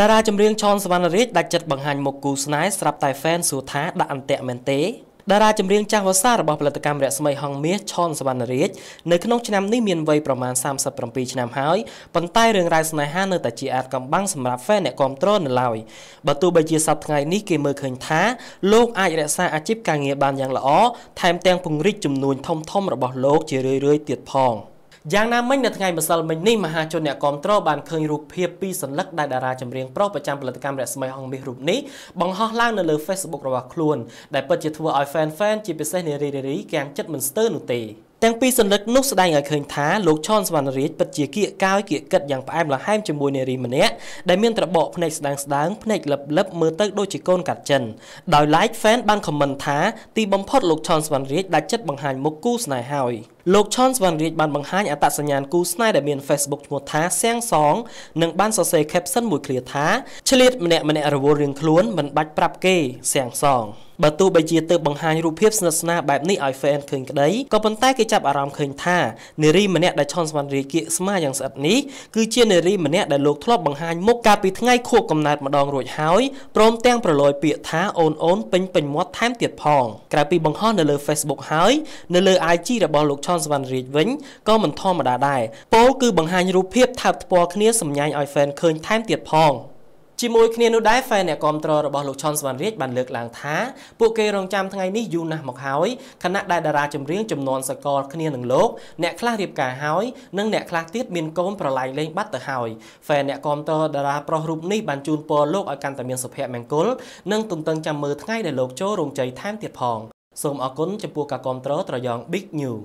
តារាចម្រៀងឆនសវណ្ណរាជដាច់ចិត្តបង្ហាញមុខគូស្នេហ៍ស្រាប់តែហ្វេនសួរថាដាក់អន្ទាក់មែនទេតារាចម្រៀងចាស់វសារបស់ផលិតកម្មរស្មីហងមាសឆនសវណ្ណរាជនៅក្នុងឆ្នាំនេះមានវ័យប្រមាណ37ឆ្នាំហើយប៉ុន្តែរឿងរ៉ាវស្នេហានៅតែជាអាចកំបាំងសម្រាប់ fan អ្នកគ្រប់គ្រងនៅឡើយបើទោះបីជាសប្តាហ៍ថ្ងៃនេះគេមើលឃើញថាលោកអាចរក្សាអាជីពការងារបានយ៉ាងល្អថែមទាំងពង្រីកចំនួនធំៗរបស់លោកជារឿយៗទៀតផង។យ៉ាងណាមិញនៅថ្ងៃម្សិលមិញនេះមហាជនអ្នកគ្រប់គ្រងបានឃើញរូបភាពពីសញ្ញាដែលតារាចម្រៀងប្រុសប្រចាំផលិតកម្មរស្មីអង្គមាសរូបនេះបង្ហោះឡើងនៅលើ Facebook របស់ខ្លួនដែលពិតជាធ្វើឲ្យ fan fan ជាពិសេសនារីៗកៀងចិត្តមិនស្ទើរនោះទេ។ទាំងពីរសន្លឹកនោះស្ដែងឲ្យឃើញថាលោកឈនសវណ្ណរាជពិតជាគៀកកាយគៀកកិតយ៉ាងផ្អែមល្ហែមជាមួយនារីម្នាក់ដែលមានត្របកភ្នែកស្ដាងស្ដាងភ្នែកលឹបលឹបមើលទៅដូចជាកូនកាត់ចិន ដោយឡែក fan បានខមមិនថា ទីបំផុតលោកឈនសវណ្ណរាជដាច់ចិត្តបង្ហាញមុខគូស្នេហ៍ហើយលោកឈុនសវណ្ណរាជបានបង្ហាញអត្តសញ្ញាណគូស្នេហ៍ដែលមាន Facebook ឈ្មោះថាសៀងសងនិងបានសរសេរ caption មួយឃ្លាថាឆ្លៀតម្នាក់ម្នាក់រវល់រៀងខ្លួនមិនបាច់ប្រាប់គេសៀងសងបើទោះបីជាទើបបង្ហាញរូបភាពស្និទ្ធស្នាលបែបនេះឲ្យ fan ឃើញក្តីក៏ប៉ុន្តែគេចាប់អារម្មណ៍ឃើញថានារីម្នាក់ដែលឆនសវណ្ណរាគៀកស្មាយ៉ាងស្អិតនេះគឺជានារីម្នាក់ដែលលោកធ្លាប់បង្ហាញមុខកាលពីថ្ងៃខួបកំណើតម្ដងរួចហើយព្រមទាំងប្រឡយពាក្យថាអូនអូនពេញពេញមាត់ថែមទៀតផងក្រៅពីបង្ហោះនៅលើ Facebook ហើយនៅលើ IG របស់លោកឆនសវណ្ណរាជវិញក៏មិនធម្មតាដែរពោលគឺបង្ហាញរូបភាពថើបថ្ពាល់គ្នាសម្ញាញឲ្យ fan ឃើញថែមទៀតផងជាមួយគ្នានោះដែរហ្វេនអ្នកគ្រប់គ្រងរបស់លោកឆនសវណ្ណរាជបានលើកឡើងថាពួកគេរងចាំថ្ងៃនេះយូរណាស់មកហើយខណៈដែលតារាចម្រៀងចំនួនសកលគ្នានឹងលោកអ្នកខ្លះរៀបការហើយនិងអ្នកខ្លះទៀតមានកូនប្រឡែងលេងបាត់ទៅហើយហ្វេនអ្នកគ្រប់គ្រងតារាប្រុសរូបនេះបានជូនពរលោកឲ្យកាន់តែមានសុភមង្គល និងទន្ទឹងចាំមើលថ្ងៃដែលលោកចូលរោងជ័យថែមទៀតផងសូមអរគុណចំពោះការគ្រប់គ្រងត្រយង Big News